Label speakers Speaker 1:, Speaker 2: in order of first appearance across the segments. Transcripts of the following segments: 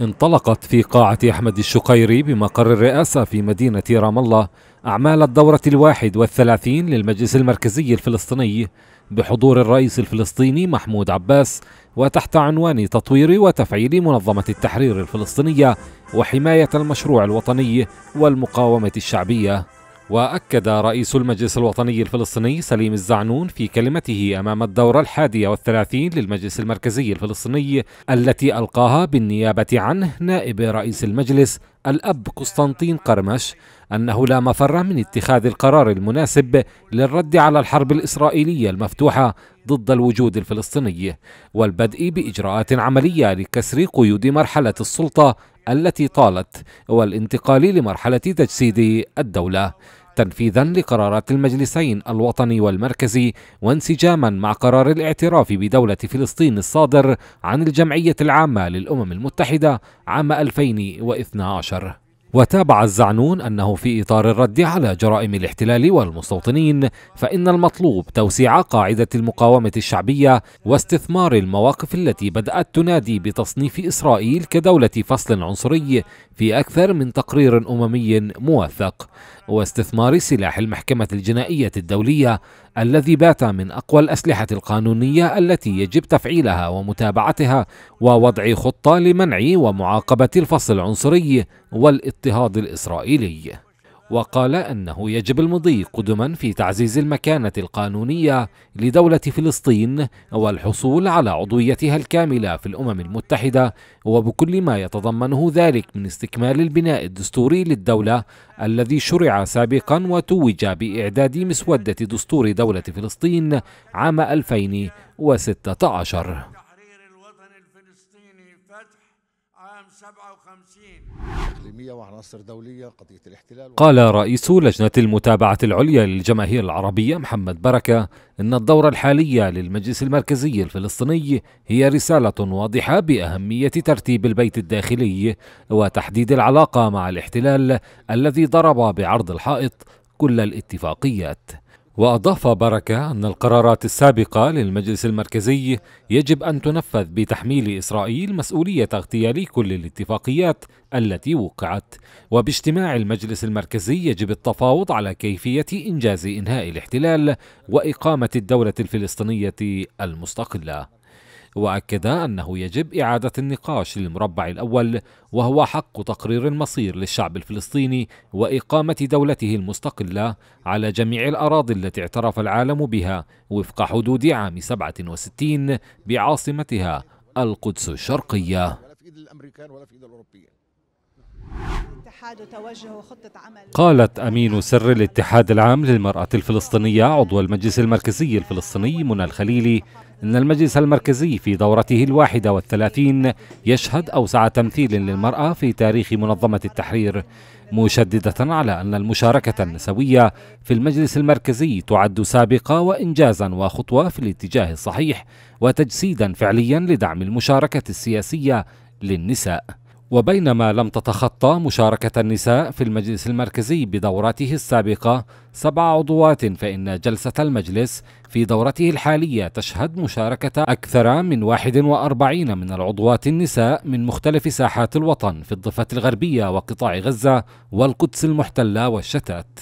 Speaker 1: انطلقت في قاعة أحمد الشقيري بمقر الرئاسة في مدينة رام الله أعمال الدورة الواحد والثلاثين للمجلس المركزي الفلسطيني بحضور الرئيس الفلسطيني محمود عباس وتحت عنوان تطوير وتفعيل منظمة التحرير الفلسطينية وحماية المشروع الوطني والمقاومة الشعبية وأكد رئيس المجلس الوطني الفلسطيني سليم الزعنون في كلمته أمام الدورة الحادية والثلاثين للمجلس المركزي الفلسطيني التي ألقاها بالنيابة عنه نائب رئيس المجلس الأب قسطنطين قرمش أنه لا مفر من اتخاذ القرار المناسب للرد على الحرب الإسرائيلية المفتوحة ضد الوجود الفلسطيني والبدء بإجراءات عملية لكسر قيود مرحلة السلطة التي طالت والانتقال لمرحلة تجسيد الدولة تنفيذا لقرارات المجلسين الوطني والمركزي وانسجاما مع قرار الاعتراف بدولة فلسطين الصادر عن الجمعية العامة للأمم المتحدة عام 2012 وتابع الزعنون أنه في إطار الرد على جرائم الاحتلال والمستوطنين فإن المطلوب توسيع قاعدة المقاومة الشعبية واستثمار المواقف التي بدأت تنادي بتصنيف إسرائيل كدولة فصل عنصري في أكثر من تقرير أممي موثق واستثمار سلاح المحكمة الجنائية الدولية الذي بات من أقوى الأسلحة القانونية التي يجب تفعيلها ومتابعتها ووضع خطة لمنع ومعاقبة الفصل العنصري والاضطهاد الإسرائيلي وقال أنه يجب المضي قدما في تعزيز المكانة القانونية لدولة فلسطين والحصول على عضويتها الكاملة في الأمم المتحدة وبكل ما يتضمنه ذلك من استكمال البناء الدستوري للدولة الذي شرع سابقا وتوج بإعداد مسودة دستور دولة فلسطين عام 2016 قال رئيس لجنة المتابعة العليا للجماهير العربية محمد بركة إن الدورة الحالية للمجلس المركزي الفلسطيني هي رسالة واضحة بأهمية ترتيب البيت الداخلي وتحديد العلاقة مع الاحتلال الذي ضرب بعرض الحائط كل الاتفاقيات وأضاف بركة أن القرارات السابقة للمجلس المركزي يجب أن تنفذ بتحميل إسرائيل مسؤولية اغتيال كل الاتفاقيات التي وقعت، وباجتماع المجلس المركزي يجب التفاوض على كيفية إنجاز إنهاء الاحتلال وإقامة الدولة الفلسطينية المستقلة. واكد انه يجب اعاده النقاش للمربع الاول وهو حق تقرير المصير للشعب الفلسطيني واقامه دولته المستقله على جميع الاراضي التي اعترف العالم بها وفق حدود عام 67 بعاصمتها القدس الشرقيه قالت أمين سر الاتحاد العام للمرأة الفلسطينية عضو المجلس المركزي الفلسطيني منى الخليلي أن المجلس المركزي في دورته الواحدة والثلاثين يشهد أوسع تمثيل للمرأة في تاريخ منظمة التحرير مشددة على أن المشاركة النسوية في المجلس المركزي تعد سابقة وإنجازا وخطوة في الاتجاه الصحيح وتجسيدا فعليا لدعم المشاركة السياسية للنساء وبينما لم تتخطى مشاركة النساء في المجلس المركزي بدورته السابقة سبع عضوات فإن جلسة المجلس في دورته الحالية تشهد مشاركة أكثر من 41 من العضوات النساء من مختلف ساحات الوطن في الضفة الغربية وقطاع غزة والقدس المحتلة والشتات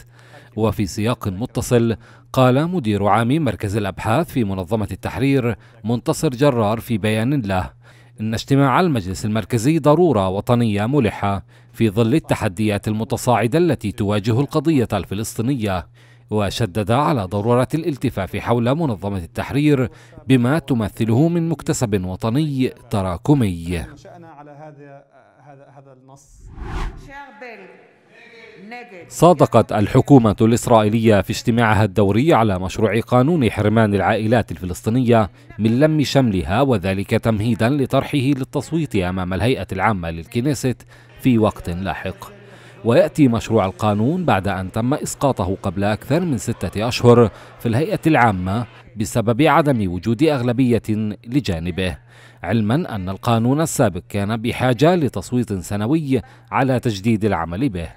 Speaker 1: وفي سياق متصل قال مدير عام مركز الأبحاث في منظمة التحرير منتصر جرار في بيان له إن اجتماع المجلس المركزي ضرورة وطنية ملحة في ظل التحديات المتصاعدة التي تواجه القضية الفلسطينية وشدد على ضرورة الالتفاف حول منظمة التحرير بما تمثله من مكتسب وطني تراكمي. صادقت الحكومة الإسرائيلية في اجتماعها الدوري على مشروع قانون حرمان العائلات الفلسطينية من لم شملها وذلك تمهيدا لطرحه للتصويت أمام الهيئة العامة للكنيست في وقت لاحق ويأتي مشروع القانون بعد أن تم إسقاطه قبل أكثر من ستة أشهر في الهيئة العامة بسبب عدم وجود أغلبية لجانبه علما أن القانون السابق كان بحاجة لتصويت سنوي على تجديد العمل به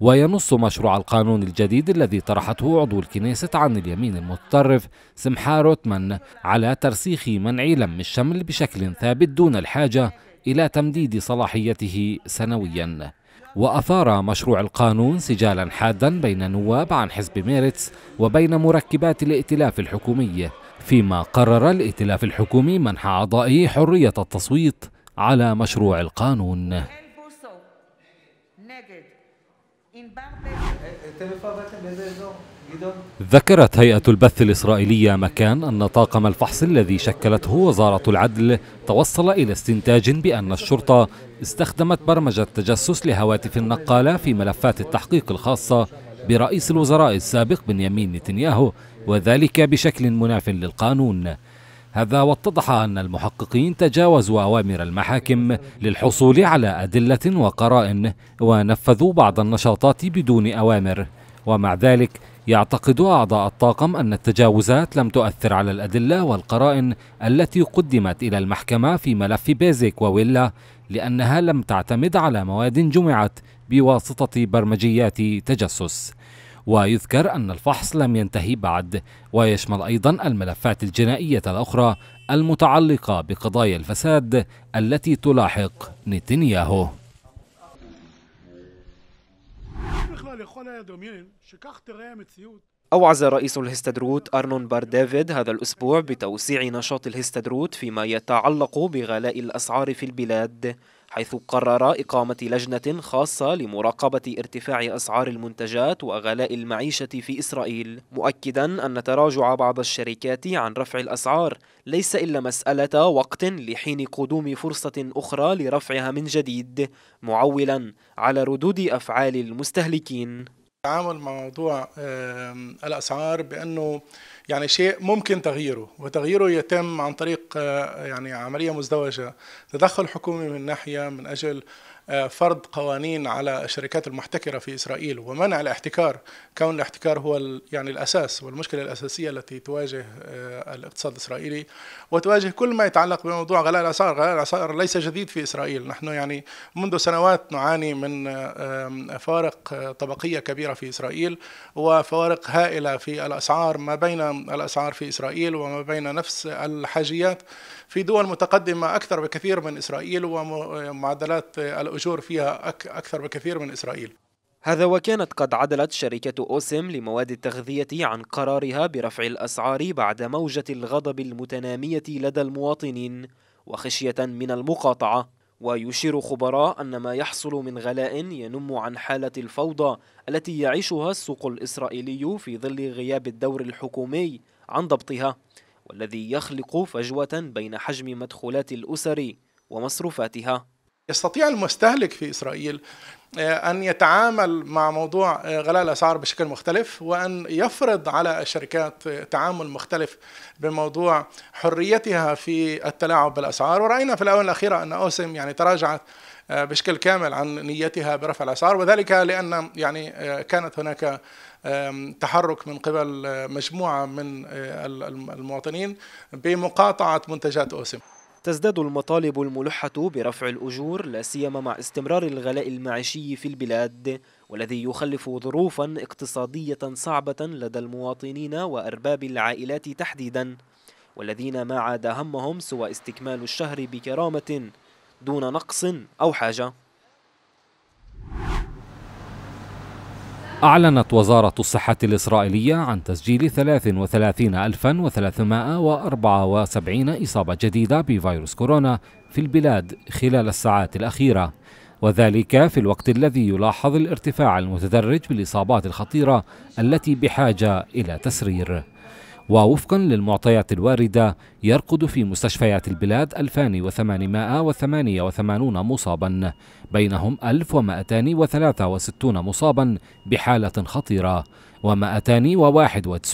Speaker 1: وينص مشروع القانون الجديد الذي طرحته عضو الكنيسة عن اليمين المتطرف سمحا روتمان على ترسيخ منع لم الشمل بشكل ثابت دون الحاجة إلى تمديد صلاحيته سنوياً وأثار مشروع القانون سجالا حادا بين النواب عن حزب ميرتس وبين مركبات الائتلاف الحكومي فيما قرر الائتلاف الحكومي منح أعضائه حرية التصويت على مشروع القانون ذكرت هيئة البث الإسرائيلية مكان أن طاقم الفحص الذي شكلته وزارة العدل توصل إلى استنتاج بأن الشرطة استخدمت برمجة تجسس لهواتف النقالة في ملفات التحقيق الخاصة برئيس الوزراء السابق بنيامين نتنياهو وذلك بشكل مناف للقانون هذا واتضح أن المحققين تجاوزوا أوامر المحاكم للحصول على أدلة وقرائن ونفذوا بعض النشاطات بدون أوامر ومع ذلك يعتقد أعضاء الطاقم أن التجاوزات لم تؤثر على الأدلة والقرائن التي قدمت إلى المحكمة في ملف بيزك وويلا لأنها لم تعتمد على مواد جمعت بواسطة برمجيات تجسس ويذكر أن الفحص لم ينتهي بعد ويشمل أيضا الملفات الجنائية الأخرى المتعلقة بقضايا الفساد التي تلاحق نتنياهو
Speaker 2: أوعز رئيس الهستدروت أرنون بار ديفيد هذا الأسبوع بتوسيع نشاط الهستدروت فيما يتعلق بغلاء الأسعار في البلاد حيث قرر إقامة لجنة خاصة لمراقبة ارتفاع أسعار المنتجات وغلاء المعيشة في إسرائيل مؤكدا أن تراجع بعض الشركات عن رفع الأسعار ليس إلا مسألة وقت لحين قدوم فرصة أخرى لرفعها من جديد معولا على ردود أفعال المستهلكين
Speaker 3: تعامل مع موضوع الأسعار بأنه يعني شيء ممكن تغييره وتغييره يتم عن طريق آه، يعني عملية مزدوجة تدخل حكومي من ناحية من أجل فرض قوانين على الشركات المحتكره في اسرائيل ومنع الاحتكار كون الاحتكار هو يعني الاساس والمشكله الاساسيه التي تواجه آه، الاقتصاد الاسرائيلي وتواجه كل ما يتعلق بموضوع غلاء الاسعار، غلاء الاسعار ليس جديد في اسرائيل، نحن يعني منذ سنوات نعاني من فوارق آه، طبقيه كبيره في اسرائيل وفوارق هائله في الاسعار ما بين الاسعار في اسرائيل وما بين نفس الحاجيات في دول متقدمة أكثر بكثير من إسرائيل ومعدلات الأجور فيها أكثر بكثير من إسرائيل
Speaker 2: هذا وكانت قد عدلت شركة أوسم لمواد التغذية عن قرارها برفع الأسعار بعد موجة الغضب المتنامية لدى المواطنين وخشية من المقاطعة ويشير خبراء أن ما يحصل من غلاء ينم عن حالة الفوضى التي يعيشها السوق الإسرائيلي في ظل غياب الدور الحكومي عن ضبطها والذي يخلق فجوة بين حجم مدخولات الأسر ومصروفاتها
Speaker 3: يستطيع المستهلك في إسرائيل آه، أن يتعامل مع موضوع آه، غلاء الأسعار بشكل مختلف وأن يفرض على الشركات آه، تعامل مختلف بموضوع حريتها في التلاعب بالأسعار ورأينا في الآونة الأخيرة أن أوسم يعني تراجعت بشكل كامل عن نيتها برفع الأسعار وذلك لأن يعني كانت هناك تحرك من قبل آه، مجموعة من آه، المواطنين بمقاطعة منتجات أوسم تزداد المطالب الملحة برفع الأجور لا
Speaker 2: سيما مع استمرار الغلاء المعيشي في البلاد والذي يخلف ظروفا اقتصادية صعبة لدى المواطنين وأرباب العائلات تحديدا والذين ما عاد همهم سوى استكمال الشهر بكرامة دون نقص أو حاجة
Speaker 1: أعلنت وزارة الصحة الإسرائيلية عن تسجيل 33374 إصابة جديدة بفيروس كورونا في البلاد خلال الساعات الأخيرة وذلك في الوقت الذي يلاحظ الارتفاع المتدرج بالإصابات الخطيرة التي بحاجة إلى تسرير ووفقا للمعطيات الواردة يرقد في مستشفيات البلاد 2888 مصابا بينهم 1263 مصابا بحالة خطيرة و291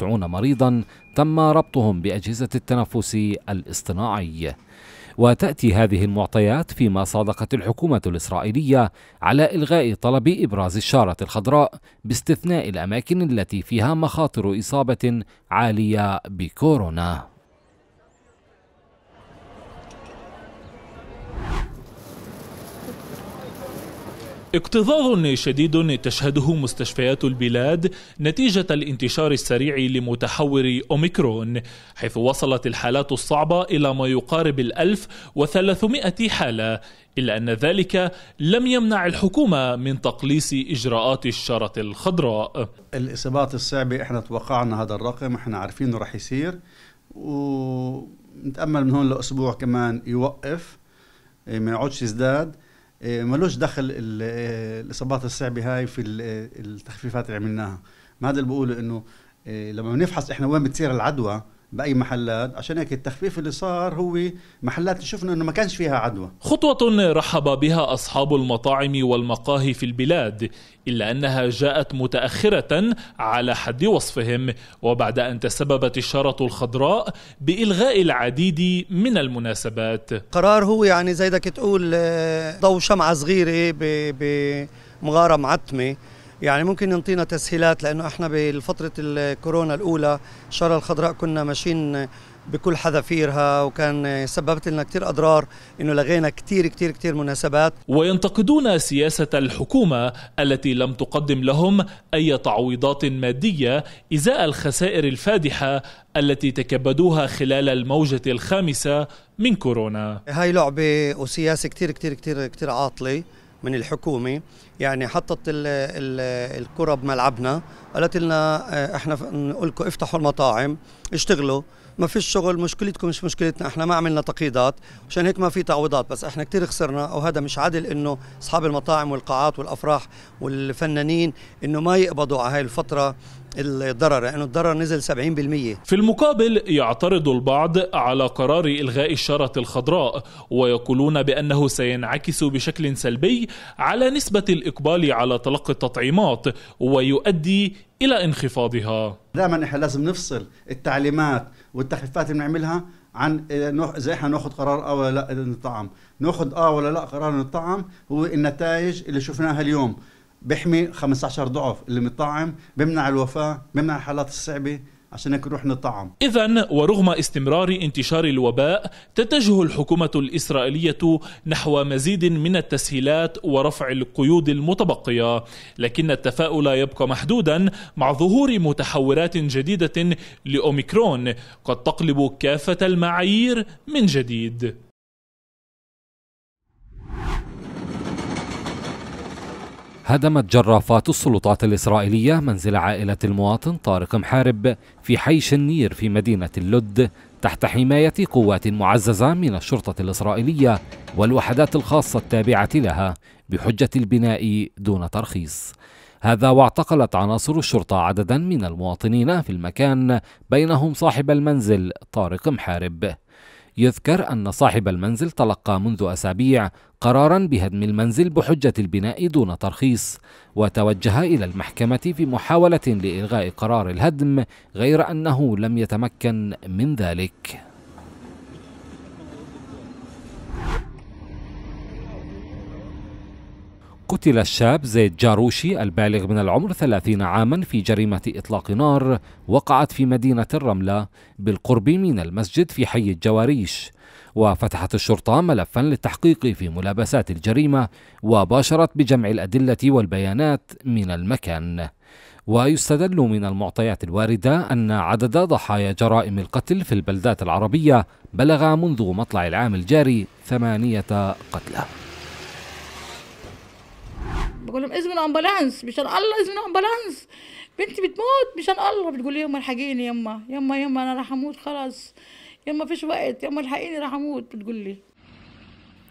Speaker 1: مريضا تم ربطهم بأجهزة التنفس الاصطناعي وتأتي هذه المعطيات فيما صادقت الحكومة الإسرائيلية على إلغاء طلب إبراز الشارة الخضراء باستثناء الأماكن التي فيها مخاطر إصابة عالية بكورونا
Speaker 4: اكتظاظ شديد تشهده مستشفيات البلاد نتيجة الانتشار السريع لمتحور أوميكرون حيث وصلت الحالات الصعبة إلى ما يقارب الألف وثلاثمائة حالة إلا أن ذلك لم يمنع الحكومة من تقليص إجراءات الشارة الخضراء الإصابات الصعبة إحنا توقعنا هذا الرقم إحنا عارفينه رح يصير
Speaker 5: ونتأمل من هون لأسبوع كمان يوقف إيه، ما يقعدش يزداد إيه، ملوش دخل إيه، الاصابات الصعبه هاي في إيه، التخفيفات اللي عملناها ما هذا اللي بقوله انه لما بنفحص احنا وين بتصير العدوى باي محلات عشان هيك التخفيف اللي صار هو محلات شفنا انه ما كانش فيها عدوى
Speaker 4: خطوة رحب بها اصحاب المطاعم والمقاهي في البلاد الا انها جاءت متاخرة على حد وصفهم وبعد ان تسببت الشارة الخضراء بالغاء العديد من المناسبات
Speaker 6: قرار هو يعني زي بدك تقول آه، ضوء شمعة صغيرة بمغارة معتمة يعني ممكن ينطينا تسهيلات لانه احنا بفتره الكورونا الاولى الشاره الخضراء كنا ماشيين بكل حذافيرها وكان سببت لنا كثير اضرار انه لغينا كثير كثير كثير مناسبات
Speaker 4: وينتقدون سياسه الحكومه التي لم تقدم لهم اي تعويضات ماديه ازاء الخسائر الفادحه التي تكبدوها خلال الموجه الخامسه من كورونا
Speaker 6: هاي لعبه وسياسه كثير كثير كثير كثير عاطله من الحكومه يعني حطت الكره بملعبنا قالت لنا آه، احنا نقول لكم افتحوا المطاعم اشتغلوا ما فيش شغل مشكلتكم مش مشكلتنا احنا ما عملنا تقييدات عشان هيك ما في تعويضات بس احنا كثير خسرنا وهذا مش عادل انه اصحاب المطاعم والقاعات والافراح والفنانين انه ما يقبضوا على هاي الفتره الضرر لانه يعني الضرر نزل 70%
Speaker 4: في المقابل يعترض البعض على قرار الغاء الشاره الخضراء ويقولون بانه سينعكس بشكل سلبي على نسبه الإقامة الإقبال على تلقي التطعيمات ويؤدي إلى انخفاضها
Speaker 5: دائما إحنا لازم نفصل التعليمات والتخفيفات اللي بنعملها عن اذا احنا ناخذ قرار اه ولا لا نطعم ناخذ اه ولا لا قرار نطعم هو النتائج اللي شفناها اليوم بيحمي 15 ضعف اللي متطعم بيمنع الوفاه بيمنع الحالات الصعبه عشان هيك نروح نطعم
Speaker 4: إذا ورغم استمرار انتشار الوباء تتجه الحكومة الإسرائيلية نحو مزيد من التسهيلات ورفع القيود المتبقية لكن التفاؤل يبقى محدودا مع ظهور متحورات جديدة لأوميكرون قد تقلب كافة المعايير من جديد
Speaker 1: هدمت جرافات السلطات الإسرائيلية منزل عائلة المواطن طارق محارب في حي شنير في مدينة اللد تحت حماية قوات معززة من الشرطة الإسرائيلية والوحدات الخاصة التابعة لها بحجة البناء دون ترخيص هذا واعتقلت عناصر الشرطة عددا من المواطنين في المكان بينهم صاحب المنزل طارق محارب يذكر أن صاحب المنزل تلقى منذ أسابيع قرارا بهدم المنزل بحجة البناء دون ترخيص وتوجه إلى المحكمة في محاولة لإلغاء قرار الهدم غير أنه لم يتمكن من ذلك قتل الشاب زيد جاروشي البالغ من العمر 30 عاما في جريمة إطلاق نار وقعت في مدينة الرملة بالقرب من المسجد في حي الجواريش وفتحت الشرطة ملفا للتحقيق في ملابسات الجريمة وباشرت بجمع الأدلة والبيانات من المكان ويستدل من المعطيات الواردة أن عدد ضحايا جرائم القتل في البلدات العربية بلغ منذ مطلع العام الجاري ثمانية قتلى
Speaker 7: بقول لهم اذنوا الامبلانس مشان الله اذنوا الامبلانس بنتي بتموت مشان الله بتقول لي يما الحقيني يما يما يما انا راح اموت خلاص يما
Speaker 8: فيش وقت يما الحقيني راح اموت بتقول لي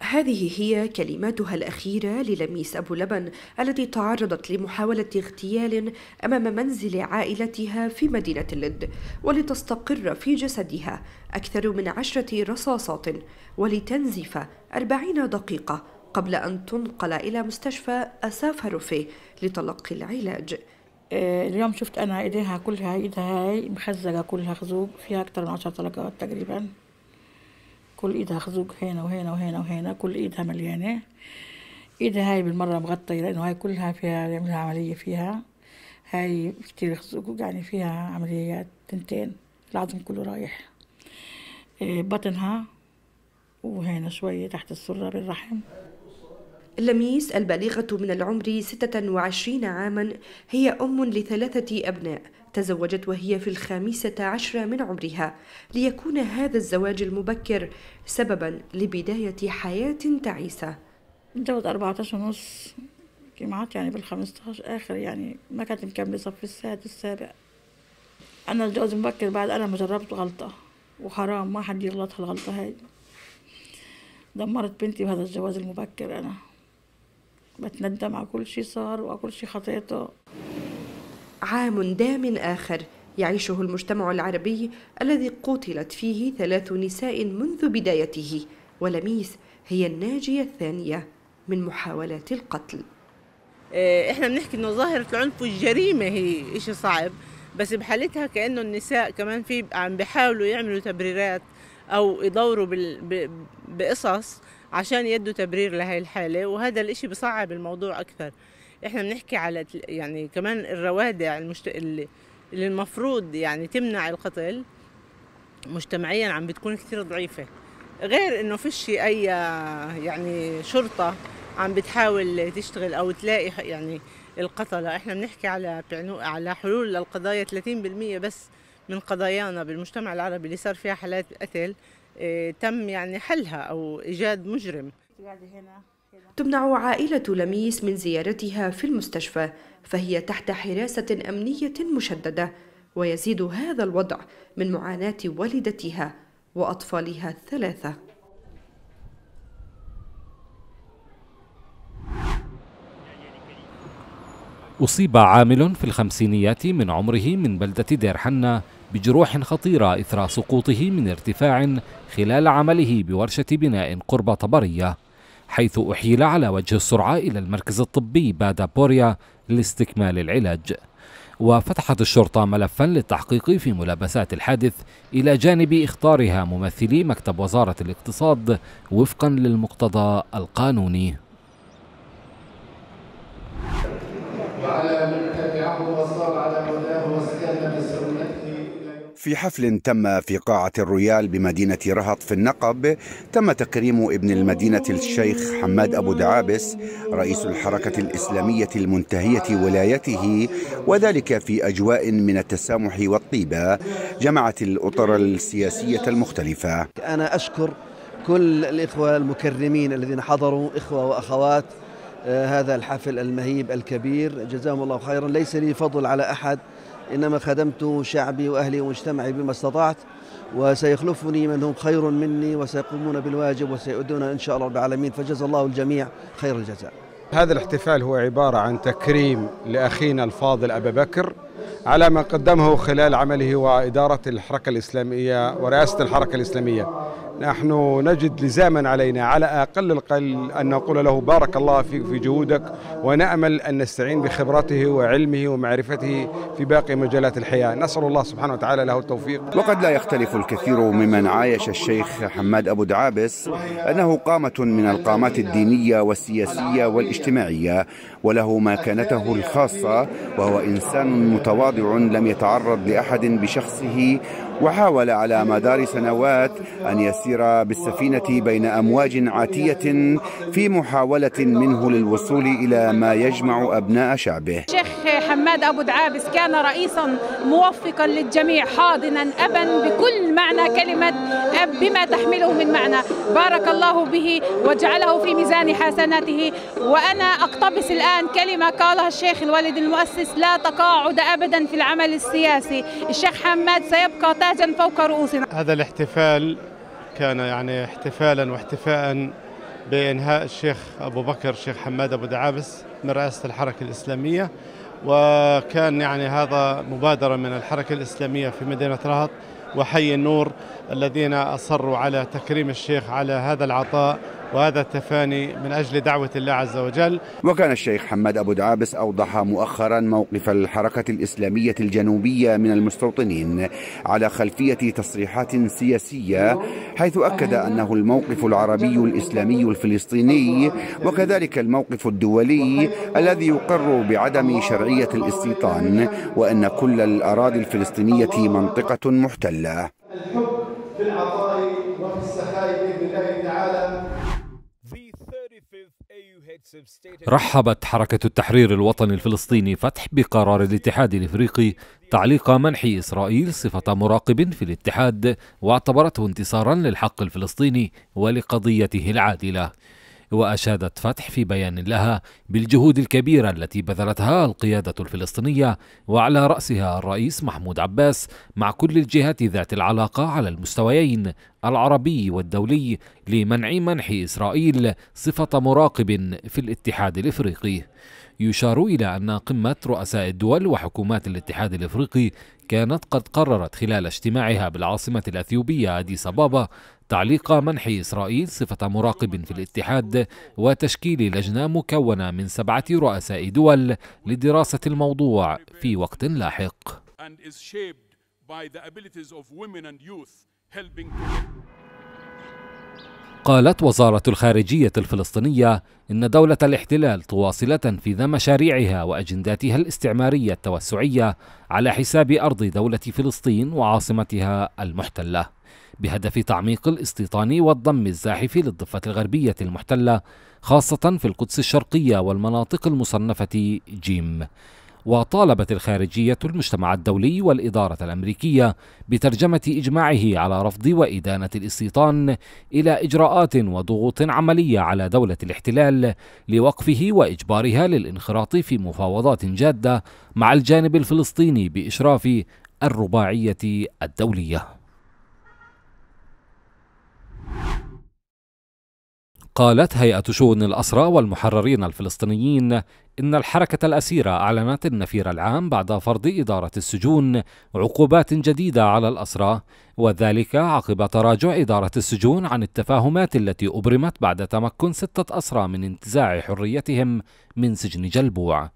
Speaker 8: هذه هي كلماتها الأخيرة للميس أبو لبن التي تعرضت لمحاولة اغتيال أمام منزل عائلتها في مدينة اللد ولتستقر في جسدها أكثر من عشرة رصاصات ولتنزف أربعين دقيقة قبل أن تنقل إلى مستشفى أسافر فيه لتلقي العلاج آه، اليوم
Speaker 7: شفت أنا إيديها كلها إيدها هاي مخزقة كلها خزوق فيها أكثر من عشر طلقات تقريبا كل إيدها خزوق هنا وهنا وهنا وهنا كل إيدها مليانة إيدها هاي بالمرة مغطية لأنه هاي كلها فيها يعملها عملية فيها هاي كتير خزوق يعني فيها عمليات تنتين العظم كله رايح
Speaker 8: آه، بطنها وهنا شوية تحت السرة بالرحم لميس البالغة من العمر 26 عاما هي أم لثلاثة أبناء تزوجت وهي في الخامسة عشرة من عمرها ليكون هذا الزواج المبكر سببا لبداية حياة تعيسة متجوز
Speaker 7: 14 ونص جمعات يعني بال15 آخر يعني ما كانت مكملة صف السادس السابع أنا الجواز مبكر بعد أنا ما جربت غلطة وحرام ما حد يغلط هالغلطة هاي دمرت بنتي بهذا الجواز المبكر أنا
Speaker 8: بتندم على كل شيء صار وعلى كل شيء خطيته عام دام آخر يعيشه المجتمع العربي الذي قتلت فيه ثلاث نساء منذ بدايته ولميس هي الناجية الثانية من محاولات القتل
Speaker 9: آه، احنا بنحكي انه ظاهرة العنف والجريمة هي اشي صعب بس بحالتها كأنه النساء كمان في عم بيحاولوا يعملوا تبريرات او يدوروا بقصص عشان يدوا تبرير لهي الحالة وهذا الإشي بصعب الموضوع أكثر إحنا بنحكي على يعني كمان الروادع المشت... اللي المفروض يعني تمنع القتل مجتمعيا عم بتكون كثير ضعيفة غير إنه فيش أي يعني شرطة عم بتحاول تشتغل أو تلاقي يعني القتلة إحنا بنحكي على على حلول للقضايا 30% بس من قضايانا بالمجتمع العربي اللي صار فيها حالات قتل
Speaker 8: آه، تم يعني حلها أو إيجاد مجرم تمنع عائلة لميس من زيارتها في المستشفى فهي تحت حراسة أمنية مشددة ويزيد هذا الوضع من معاناة والدتها وأطفالها الثلاثة
Speaker 1: أصيب عامل في الخمسينيات من عمره من بلدة دير حنا بجروح خطيرة إثر سقوطه من ارتفاع خلال عمله بورشة بناء قرب طبرية حيث أحيل على وجه السرعة إلى المركز الطبي بادا بوريا لاستكمال العلاج وفتحت الشرطة ملفا للتحقيق في ملابسات الحادث إلى جانب إخطارها ممثلي مكتب وزارة الاقتصاد وفقا للمقتضى القانوني
Speaker 3: وعلى
Speaker 5: في حفل تم في قاعة الرويال بمدينة رهط في النقب تم تكريم ابن المدينة الشيخ حماد أبو دعابس رئيس الحركة الإسلامية المنتهية ولايته وذلك في أجواء من التسامح والطيبة جمعت الأطر السياسية المختلفة
Speaker 6: أنا أشكر كل الإخوة المكرمين الذين حضروا إخوة وأخوات آه، هذا الحفل المهيب الكبير جزاهم الله خيرا ليس لي فضل على أحد إنما خدمت شعبي وأهلي ومجتمعي بما استطعت وسيخلفني من هم خير مني وسيقومون بالواجب وسيؤدون إن شاء الله رب العالمين فجزا الله الجميع خير الجزاء
Speaker 5: هذا الاحتفال هو عبارة عن تكريم لأخينا الفاضل أبا بكر على ما قدمه خلال عمله وإدارة الحركة الإسلامية ورئاسة الحركة الإسلامية نحن نجد لزاما علينا على أقل القليل أن نقول له بارك الله فيك في جهودك ونأمل أن نستعين بخبرته وعلمه ومعرفته في باقي مجالات الحياة نسأل الله سبحانه وتعالى له التوفيق وقد لا يختلف الكثير ممن عايش الشيخ حماد أبو دعابس أنه قامة من القامات الدينية والسياسية والاجتماعية وله مكانته الخاصة وهو إنسان متواضع لم يتعرض لأحد بشخصه وحاول على مدار سنوات أن يسير بالسفينة بين أمواج عاتية في محاولة منه للوصول إلى ما يجمع أبناء شعبه
Speaker 7: شيخ حماد أبو دعابس كان رئيسا موفقا للجميع حاضنا أبا بكل معنى كلمة أب بما تحمله من معنى بارك الله به وجعله في ميزان حسناته وأنا أقتبس الآن الآن كلمة قالها الشيخ الوالد المؤسس لا تقاعد أبدا في
Speaker 3: العمل السياسي الشيخ حماد سيبقى تاجا فوق رؤوسنا هذا الاحتفال كان يعني احتفالا واحتفاء بإنهاء الشيخ أبو بكر الشيخ حماد أبو دعابس من رئاسة الحركة الإسلامية وكان يعني هذا مبادرة من الحركة الإسلامية في مدينة رهط وحي النور الذين أصروا على تكريم الشيخ على هذا العطاء وهذا التفاني من أجل دعوة الله عز وجل
Speaker 5: وكان الشيخ حماد أبو دعابس أوضح مؤخرا موقف الحركة الإسلامية الجنوبية من المستوطنين على خلفية تصريحات سياسية حيث أكد أنه الموقف العربي الإسلامي الفلسطيني وكذلك الموقف الدولي الذي يقر بعدم شرعية الاستيطان وأن كل الأراضي الفلسطينية منطقة محتلة
Speaker 1: رحبت حركة التحرير الوطني الفلسطيني فتح بقرار الاتحاد الافريقي تعليق منح اسرائيل صفة مراقب في الاتحاد واعتبرته انتصارا للحق الفلسطيني ولقضيته العادلة وأشادت فتح في بيان لها بالجهود الكبيرة التي بذلتها القيادة الفلسطينية وعلى رأسها الرئيس محمود عباس مع كل الجهات ذات العلاقة على المستويين العربي والدولي لمنع منح إسرائيل صفة مراقب في الاتحاد الإفريقي يشار إلى أن قمة رؤساء الدول وحكومات الاتحاد الإفريقي كانت قد قررت خلال اجتماعها بالعاصمة الأثيوبية أديس أبابا تعليق منح إسرائيل صفة مراقب في الاتحاد وتشكيل لجنة مكونة من سبعة رؤساء دول لدراسة الموضوع في وقت لاحق قالت وزارة الخارجية الفلسطينية إن دولة الاحتلال تواصل تنفيذ مشاريعها وأجنداتها الاستعمارية التوسعية على حساب أرض دولة فلسطين وعاصمتها المحتلة بهدف تعميق الاستيطان والضم الزاحف للضفة الغربية المحتلة خاصة في القدس الشرقية والمناطق المصنفة جيم وطالبت الخارجية المجتمع الدولي والإدارة الأمريكية بترجمة إجماعه على رفض وإدانة الاستيطان إلى إجراءات وضغوط عملية على دولة الاحتلال لوقفه وإجبارها للانخراط في مفاوضات جادة مع الجانب الفلسطيني بإشراف الرباعية الدولية قالت هيئة شؤون الأسرى والمحررين الفلسطينيين إن الحركة الأسيرة أعلنت النفير العام بعد فرض إدارة السجون عقوبات جديدة على الأسرى وذلك عقب تراجع إدارة السجون عن التفاهمات التي أبرمت بعد تمكن ستة أسرى من انتزاع حريتهم من سجن جلبوع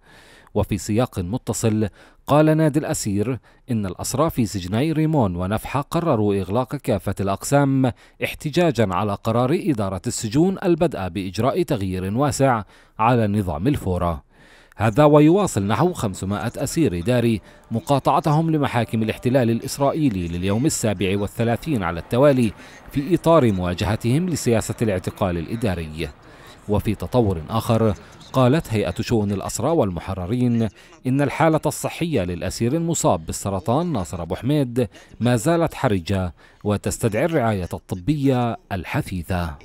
Speaker 1: وفي سياق متصل قال نادي الأسير إن الأسرى في سجني ريمون ونفحة قرروا إغلاق كافة الأقسام احتجاجا على قرار إدارة السجون البدء بإجراء تغيير واسع على نظام الفورة هذا ويواصل نحو 500 أسير إداري مقاطعتهم لمحاكم الاحتلال الإسرائيلي لليوم السابع والثلاثين على التوالي في إطار مواجهتهم لسياسة الاعتقال الإداري وفي تطور آخر قالت هيئة شؤون الأسرى والمحررين إن الحالة الصحية للأسير المصاب بالسرطان ناصر أبو حميد ما زالت حرجة وتستدعي الرعاية الطبية الحثيثة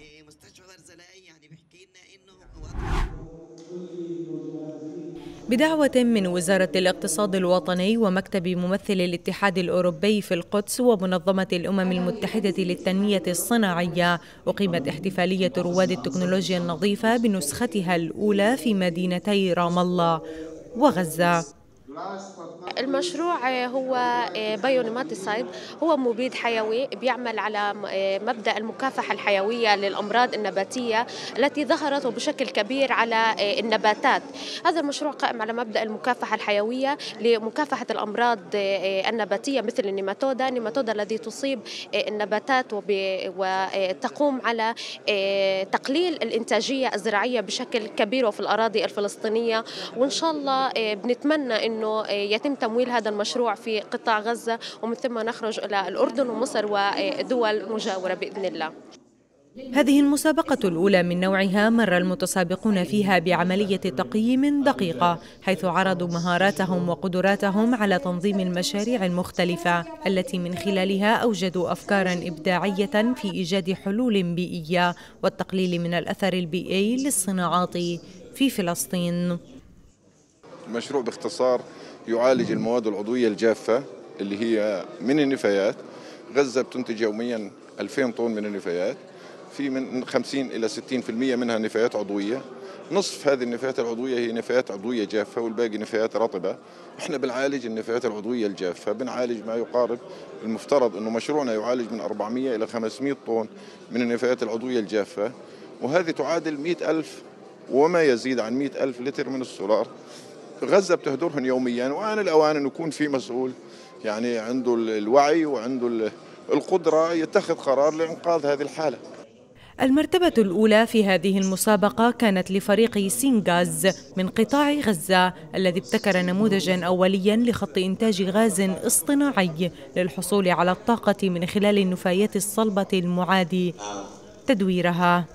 Speaker 9: بدعوة من وزارة الاقتصاد الوطني ومكتب ممثل الاتحاد الأوروبي في القدس ومنظمة الأمم المتحدة للتنمية الصناعية أقيمت احتفالية رواد التكنولوجيا النظيفة بنسختها الأولى في مدينتي رام الله وغزة المشروع هو بايونيماتيسايد آه، هو مبيد حيوي بيعمل على آه، مبدا المكافحه الحيويه للامراض النباتيه التي ظهرت وبشكل كبير على آه، النباتات هذا المشروع قائم على مبدا المكافحه الحيويه لمكافحه الامراض النباتيه مثل النيماتودا النيماتودا الذي تصيب النباتات وتقوم على تقليل الانتاجيه الزراعيه بشكل كبير وفي الاراضي الفلسطينيه وان شاء الله بنتمنى انه أنه يتم تمويل هذا المشروع في قطاع غزة ومن ثم نخرج إلى الأردن ومصر ودول مجاورة بإذن الله هذه المسابقة الأولى من نوعها مر المتسابقون فيها بعملية تقييم دقيقة حيث عرضوا مهاراتهم وقدراتهم على تنظيم المشاريع المختلفة التي من خلالها أوجدوا أفكارا إبداعية في إيجاد حلول بيئية والتقليل من الأثر البيئي للصناعات في فلسطين
Speaker 3: المشروع باختصار يعالج المواد العضوية الجافة اللي هي من النفايات غزة بتنتج يوميا 2000 طن من النفايات في من 50 إلى 60% منها نفايات عضوية نصف هذه النفايات العضوية هي نفايات عضوية جافة والباقي نفايات رطبة احنا بنعالج النفايات العضوية الجافة بنعالج ما يقارب المفترض انه مشروعنا يعالج من 400 إلى 500 طن من النفايات العضوية الجافة وهذه تعادل 100 ألف وما يزيد عن 100 ألف لتر من السولار غزه بتهدرهم يوميا وان الاوان انه يكون في مسؤول يعني عنده الوعي وعنده القدره يتخذ قرار لانقاذ هذه الحاله
Speaker 9: المرتبة الأولى في هذه المسابقة كانت لفريق سينغاز من قطاع غزة الذي ابتكر نموذجا أوليا لخط إنتاج غاز اصطناعي للحصول على الطاقة من خلال النفايات الصلبة المعادي
Speaker 10: تدويرها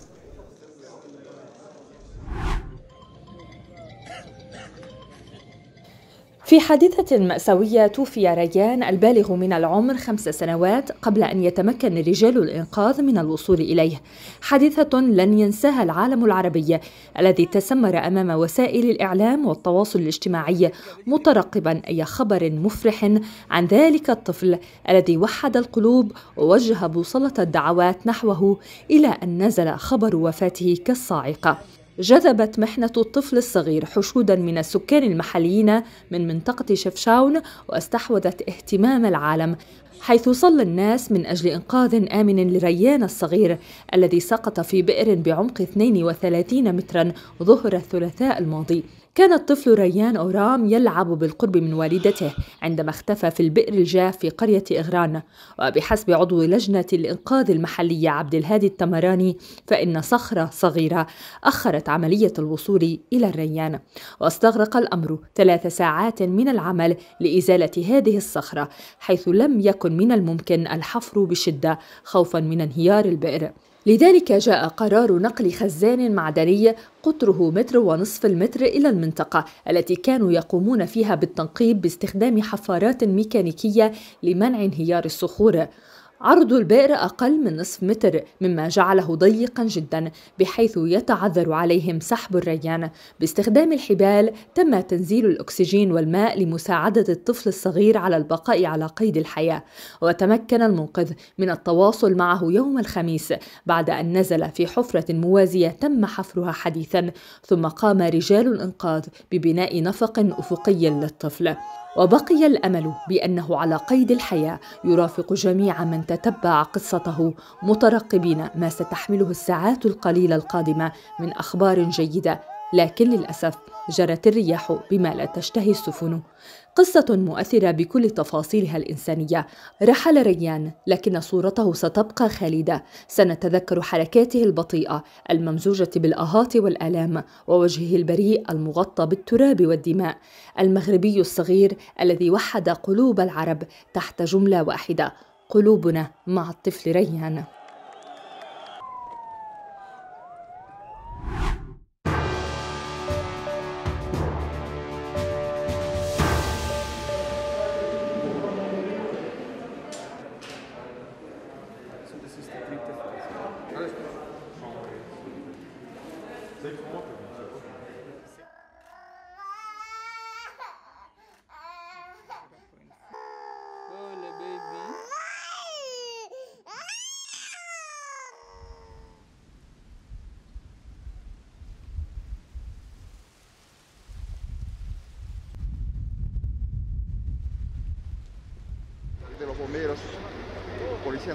Speaker 10: في حادثة مأساوية توفي ريان البالغ من العمر خمس سنوات قبل أن يتمكن رجال الإنقاذ من الوصول إليه حادثة لن ينساها العالم العربي الذي تسمر أمام وسائل الإعلام والتواصل الاجتماعي مترقبا أي خبر مفرح عن ذلك الطفل الذي وحد القلوب ووجه بوصلة الدعوات نحوه إلى أن نزل خبر وفاته كالصاعقة جذبت محنة الطفل الصغير حشودا من السكان المحليين من منطقة شفشاون واستحوذت اهتمام العالم حيث صلى الناس من أجل إنقاذ آمن لريان الصغير الذي سقط في بئر بعمق 32 مترا ظهر الثلاثاء الماضي كان الطفل ريان أورام يلعب بالقرب من والدته عندما اختفى في البئر الجاف في قرية إغران وبحسب عضو لجنة الإنقاذ المحلية عبد الهادي التمراني فإن صخرة صغيرة أخرت عملية الوصول إلى الريان واستغرق الأمر ثلاث ساعات من العمل لإزالة هذه الصخرة حيث لم يكن من الممكن الحفر بشدة خوفا من انهيار البئر لذلك جاء قرار نقل خزان معدني قطره متر ونصف المتر إلى المنطقة التي كانوا يقومون فيها بالتنقيب باستخدام حفارات ميكانيكية لمنع انهيار الصخور عرض البئر أقل من نصف متر مما جعله ضيقا جدا بحيث يتعذر عليهم سحب الريان باستخدام الحبال تم تنزيل الأكسجين والماء لمساعدة الطفل الصغير على البقاء على قيد الحياة وتمكن المنقذ من التواصل معه يوم الخميس بعد أن نزل في حفرة موازية تم حفرها حديثا ثم قام رجال الإنقاذ ببناء نفق أفقي للطفل وبقي الامل بانه على قيد الحياه يرافق جميع من تتبع قصته مترقبين ما ستحمله الساعات القليله القادمه من اخبار جيده لكن للأسف جرت الرياح بما لا تشتهي السفن قصة مؤثرة بكل تفاصيلها الإنسانية رحل ريان لكن صورته ستبقى خالدة سنتذكر حركاته البطيئة الممزوجة بالآهات والآلام ووجهه البريء المغطى بالتراب والدماء المغربي الصغير الذي وحد قلوب العرب تحت جملة واحدة قلوبنا مع الطفل ريان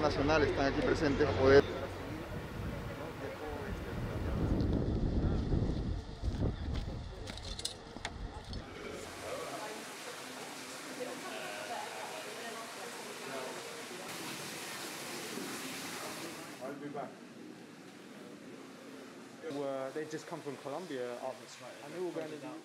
Speaker 5: Guardia Nacional están aquí presentes poder
Speaker 6: Uh, they just come from Colombia, and
Speaker 1: they were going to